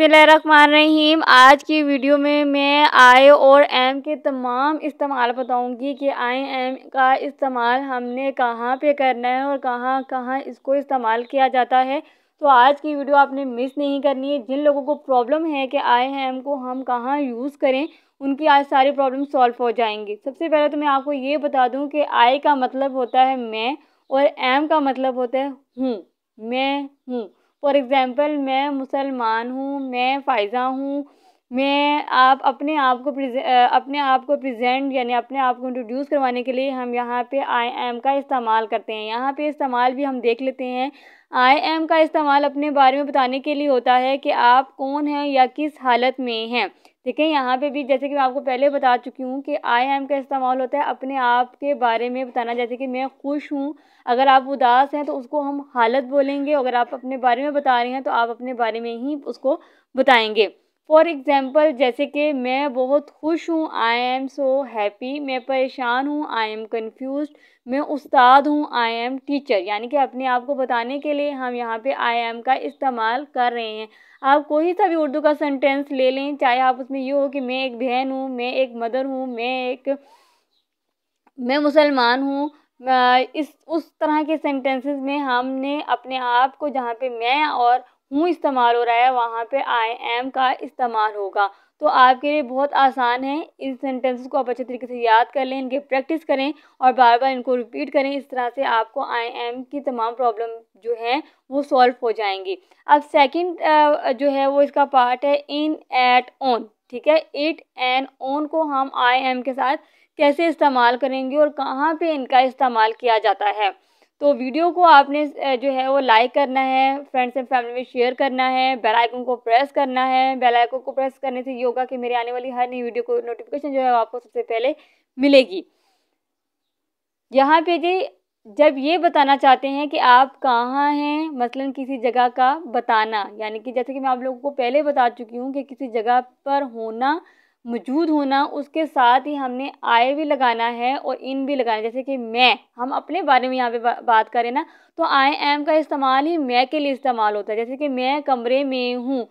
बिस्मिल्लाहिर्रहमानिर्रहीम आज की वीडियो में मैं आई और एम के तमाम इस्तेमाल बताऊंगी कि आई एम का इस्तेमाल हमने कहाँ पे करना है और कहाँ कहाँ इसको इस्तेमाल किया जाता है तो आज की वीडियो आपने मिस नहीं करनी है जिन लोगों को प्रॉब्लम है कि आई एम को हम कहाँ यूज़ करें उनकी आज सारी प्रॉब्लम सॉल्व हो जाएंगी सबसे पहले तो मैं आपको ये बता दूँ कि आई का मतलब होता है मैं और एम का मतलब होता है हूँ मैं हूँ फॉर एग्ज़ाम्पल मैं मुसलमान हूँ मैं फ़ायज़ा हूँ मैं आप अपने आप को अपने आप को प्रेजेंट यानी अपने आप को इंट्रोड्यूस करवाने के लिए हम यहाँ पे आई एम का इस्तेमाल करते हैं यहाँ पे इस्तेमाल भी हम देख लेते हैं आई एम का इस्तेमाल अपने बारे में बताने के लिए होता है कि आप कौन हैं या किस हालत में हैं ठीक है यहाँ पे भी जैसे कि मैं आपको पहले बता चुकी हूँ कि आई एम का इस्तेमाल होता है अपने आप के बारे में बताना जैसे कि मैं खुश हूँ अगर आप उदास हैं तो उसको हम हालत बोलेंगे अगर आप अपने बारे में बता रहे हैं तो आप अपने बारे में ही उसको बताएंगे फॉर एग्ज़ाम्पल जैसे कि मैं बहुत खुश हूँ आई एम सो हैप्पी मैं परेशान हूँ आई एम कन्फ्यूज मैं उस्ताद हूँ आई एम टीचर यानी कि अपने आप को बताने के लिए हम यहाँ पे आई एम का इस्तेमाल कर रहे हैं आप कोई सा भी उर्दू का सेंटेंस ले लें चाहे आप उसमें ये हो कि मैं एक बहन हूँ मैं एक मदर हूँ मैं एक मैं मुसलमान हूँ इस उस तरह के सेंटेंसेस में हमने अपने आप को जहाँ पे मैं और हूँ इस्तेमाल हो रहा है वहाँ पे आई एम का इस्तेमाल होगा तो आपके लिए बहुत आसान है इस सेंटेंस को आप अच्छे तरीके से याद कर लें इनकी प्रैक्टिस करें और बार बार इनको रिपीट करें इस तरह से आपको आई एम की तमाम प्रॉब्लम जो है वो सॉल्व हो जाएंगी अब सेकंड जो है वो इसका पार्ट है इन एट ऑन ठीक है इट एन ऑन को हम आई एम के साथ कैसे इस्तेमाल करेंगे और कहाँ पर इनका इस्तेमाल किया जाता है तो वीडियो को आपने जो है वो लाइक करना है फ्रेंड्स एंड फैमिली में शेयर करना है बेल आइकन को प्रेस करना है बेल आइकन को प्रेस करने से ये होगा कि मेरी आने वाली हर नई वीडियो को नोटिफिकेशन जो है आपको सबसे पहले मिलेगी यहाँ पे जी जब ये बताना चाहते हैं कि आप कहाँ हैं मसलन किसी जगह का बताना यानी कि जैसे कि मैं आप लोगों को पहले बता चुकी हूँ कि किसी जगह पर होना मौजूद होना उसके साथ ही हमने आय भी लगाना है और इन भी लगाना जैसे कि मैं हम अपने बारे में यहाँ पे बा, बात करें ना तो आई एम का इस्तेमाल ही मैं के लिए इस्तेमाल होता है जैसे कि मैं कमरे में हूँ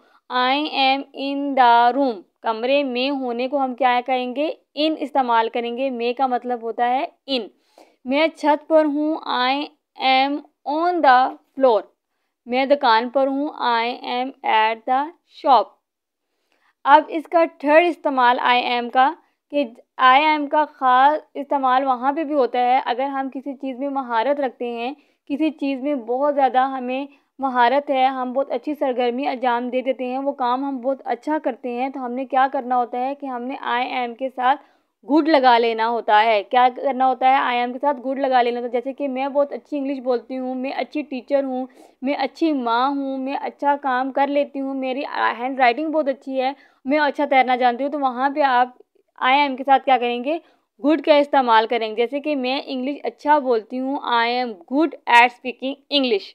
I am in the room कमरे में होने को हम क्या करेंगे इन इस्तेमाल करेंगे मे का मतलब होता है इन मैं छत पर हूँ I am on the floor मैं दुकान पर हूँ I am at the shop अब इसका थर्ड इस्तेमाल आई एम का कि आई एम का ख़ास इस्तेमाल वहाँ पे भी होता है अगर हम किसी चीज़ में महारत रखते हैं किसी चीज़ में बहुत ज़्यादा हमें महारत है हम बहुत अच्छी सरगर्मी अंजाम दे देते हैं वो काम हम बहुत अच्छा करते हैं तो हमने क्या करना होता है कि हमने आई एम के साथ गुड लगा लेना होता है क्या करना होता है आई एम के साथ गुड लगा लेना होता है जैसे कि मैं बहुत अच्छी इंग्लिश बोलती हूँ मैं अच्छी टीचर हूँ मैं अच्छी माँ हूँ मैं अच्छा काम कर लेती हूँ मेरी हैंड राइटिंग बहुत अच्छी है मैं अच्छा तैरना जानती हूँ तो वहाँ पर आप आई एम के साथ क्या करेंगे गुड का इस्तेमाल करेंगे जैसे कि मैं इंग्लिश अच्छा बोलती हूँ I am good at speaking English